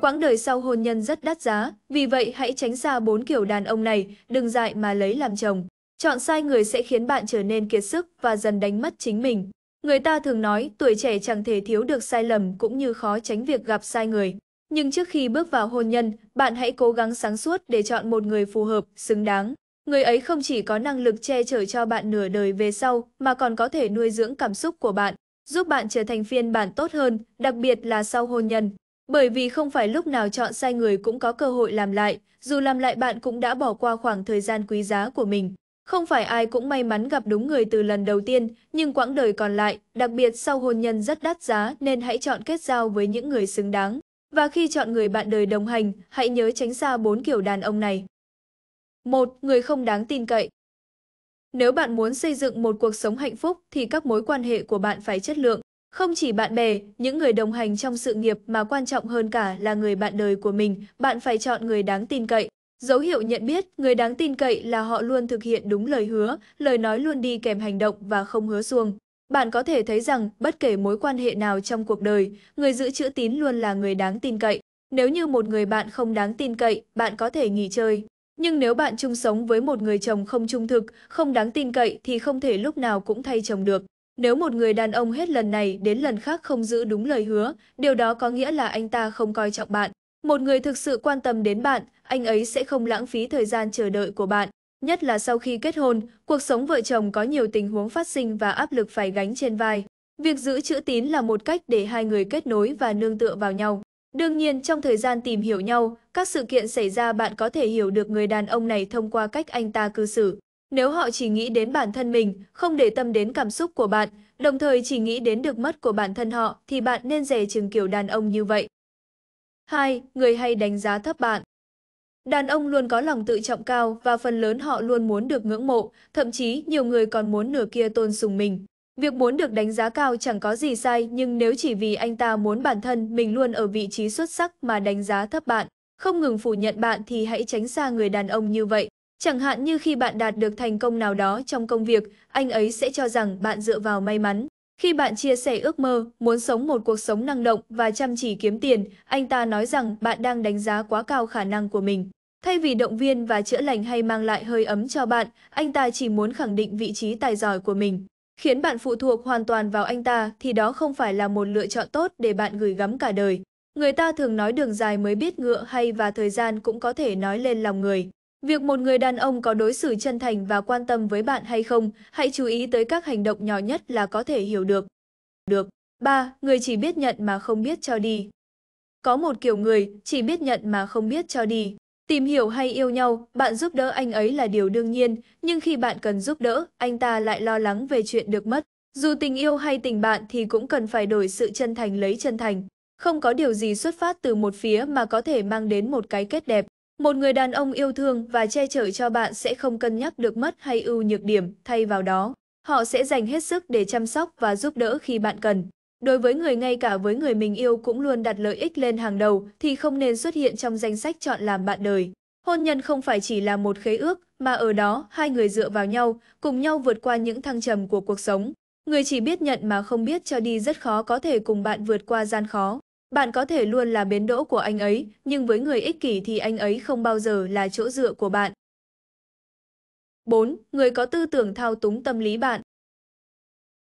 Quãng đời sau hôn nhân rất đắt giá, vì vậy hãy tránh xa bốn kiểu đàn ông này, đừng dại mà lấy làm chồng. Chọn sai người sẽ khiến bạn trở nên kiệt sức và dần đánh mất chính mình. Người ta thường nói tuổi trẻ chẳng thể thiếu được sai lầm cũng như khó tránh việc gặp sai người. Nhưng trước khi bước vào hôn nhân, bạn hãy cố gắng sáng suốt để chọn một người phù hợp, xứng đáng. Người ấy không chỉ có năng lực che chở cho bạn nửa đời về sau mà còn có thể nuôi dưỡng cảm xúc của bạn, giúp bạn trở thành phiên bản tốt hơn, đặc biệt là sau hôn nhân. Bởi vì không phải lúc nào chọn sai người cũng có cơ hội làm lại, dù làm lại bạn cũng đã bỏ qua khoảng thời gian quý giá của mình. Không phải ai cũng may mắn gặp đúng người từ lần đầu tiên, nhưng quãng đời còn lại, đặc biệt sau hôn nhân rất đắt giá nên hãy chọn kết giao với những người xứng đáng. Và khi chọn người bạn đời đồng hành, hãy nhớ tránh xa bốn kiểu đàn ông này một Người không đáng tin cậy. Nếu bạn muốn xây dựng một cuộc sống hạnh phúc thì các mối quan hệ của bạn phải chất lượng, không chỉ bạn bè, những người đồng hành trong sự nghiệp mà quan trọng hơn cả là người bạn đời của mình, bạn phải chọn người đáng tin cậy. Dấu hiệu nhận biết, người đáng tin cậy là họ luôn thực hiện đúng lời hứa, lời nói luôn đi kèm hành động và không hứa xuông. Bạn có thể thấy rằng, bất kể mối quan hệ nào trong cuộc đời, người giữ chữ tín luôn là người đáng tin cậy. Nếu như một người bạn không đáng tin cậy, bạn có thể nghỉ chơi. Nhưng nếu bạn chung sống với một người chồng không trung thực, không đáng tin cậy thì không thể lúc nào cũng thay chồng được. Nếu một người đàn ông hết lần này đến lần khác không giữ đúng lời hứa, điều đó có nghĩa là anh ta không coi trọng bạn. Một người thực sự quan tâm đến bạn, anh ấy sẽ không lãng phí thời gian chờ đợi của bạn. Nhất là sau khi kết hôn, cuộc sống vợ chồng có nhiều tình huống phát sinh và áp lực phải gánh trên vai. Việc giữ chữ tín là một cách để hai người kết nối và nương tựa vào nhau. Đương nhiên trong thời gian tìm hiểu nhau, các sự kiện xảy ra bạn có thể hiểu được người đàn ông này thông qua cách anh ta cư xử. Nếu họ chỉ nghĩ đến bản thân mình, không để tâm đến cảm xúc của bạn, đồng thời chỉ nghĩ đến được mất của bản thân họ thì bạn nên dè chừng kiểu đàn ông như vậy. 2. Người hay đánh giá thấp bạn Đàn ông luôn có lòng tự trọng cao và phần lớn họ luôn muốn được ngưỡng mộ, thậm chí nhiều người còn muốn nửa kia tôn sùng mình. Việc muốn được đánh giá cao chẳng có gì sai nhưng nếu chỉ vì anh ta muốn bản thân mình luôn ở vị trí xuất sắc mà đánh giá thấp bạn, không ngừng phủ nhận bạn thì hãy tránh xa người đàn ông như vậy. Chẳng hạn như khi bạn đạt được thành công nào đó trong công việc, anh ấy sẽ cho rằng bạn dựa vào may mắn. Khi bạn chia sẻ ước mơ, muốn sống một cuộc sống năng động và chăm chỉ kiếm tiền, anh ta nói rằng bạn đang đánh giá quá cao khả năng của mình. Thay vì động viên và chữa lành hay mang lại hơi ấm cho bạn, anh ta chỉ muốn khẳng định vị trí tài giỏi của mình khiến bạn phụ thuộc hoàn toàn vào anh ta thì đó không phải là một lựa chọn tốt để bạn gửi gắm cả đời. Người ta thường nói đường dài mới biết ngựa hay và thời gian cũng có thể nói lên lòng người. Việc một người đàn ông có đối xử chân thành và quan tâm với bạn hay không, hãy chú ý tới các hành động nhỏ nhất là có thể hiểu được. Được. 3. Người chỉ biết nhận mà không biết cho đi. Có một kiểu người chỉ biết nhận mà không biết cho đi. Tìm hiểu hay yêu nhau, bạn giúp đỡ anh ấy là điều đương nhiên, nhưng khi bạn cần giúp đỡ, anh ta lại lo lắng về chuyện được mất. Dù tình yêu hay tình bạn thì cũng cần phải đổi sự chân thành lấy chân thành. Không có điều gì xuất phát từ một phía mà có thể mang đến một cái kết đẹp. Một người đàn ông yêu thương và che chở cho bạn sẽ không cân nhắc được mất hay ưu nhược điểm, thay vào đó, họ sẽ dành hết sức để chăm sóc và giúp đỡ khi bạn cần. Đối với người ngay cả với người mình yêu cũng luôn đặt lợi ích lên hàng đầu thì không nên xuất hiện trong danh sách chọn làm bạn đời. Hôn nhân không phải chỉ là một khế ước, mà ở đó hai người dựa vào nhau, cùng nhau vượt qua những thăng trầm của cuộc sống. Người chỉ biết nhận mà không biết cho đi rất khó có thể cùng bạn vượt qua gian khó. Bạn có thể luôn là bến đỗ của anh ấy, nhưng với người ích kỷ thì anh ấy không bao giờ là chỗ dựa của bạn. 4. Người có tư tưởng thao túng tâm lý bạn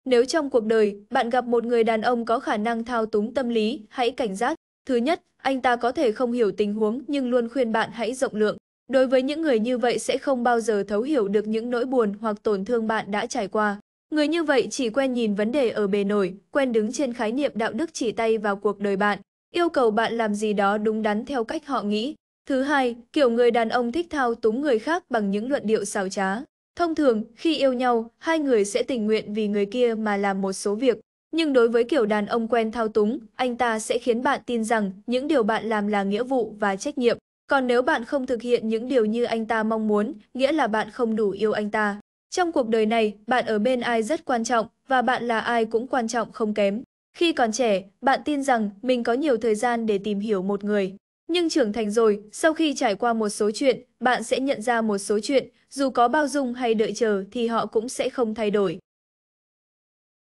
nếu trong cuộc đời bạn gặp một người đàn ông có khả năng thao túng tâm lý, hãy cảnh giác. Thứ nhất, anh ta có thể không hiểu tình huống nhưng luôn khuyên bạn hãy rộng lượng. Đối với những người như vậy sẽ không bao giờ thấu hiểu được những nỗi buồn hoặc tổn thương bạn đã trải qua. Người như vậy chỉ quen nhìn vấn đề ở bề nổi, quen đứng trên khái niệm đạo đức chỉ tay vào cuộc đời bạn, yêu cầu bạn làm gì đó đúng đắn theo cách họ nghĩ. Thứ hai, kiểu người đàn ông thích thao túng người khác bằng những luận điệu xào trá. Thông thường, khi yêu nhau, hai người sẽ tình nguyện vì người kia mà làm một số việc. Nhưng đối với kiểu đàn ông quen thao túng, anh ta sẽ khiến bạn tin rằng những điều bạn làm là nghĩa vụ và trách nhiệm. Còn nếu bạn không thực hiện những điều như anh ta mong muốn, nghĩa là bạn không đủ yêu anh ta. Trong cuộc đời này, bạn ở bên ai rất quan trọng, và bạn là ai cũng quan trọng không kém. Khi còn trẻ, bạn tin rằng mình có nhiều thời gian để tìm hiểu một người. Nhưng trưởng thành rồi, sau khi trải qua một số chuyện, bạn sẽ nhận ra một số chuyện, dù có bao dung hay đợi chờ thì họ cũng sẽ không thay đổi.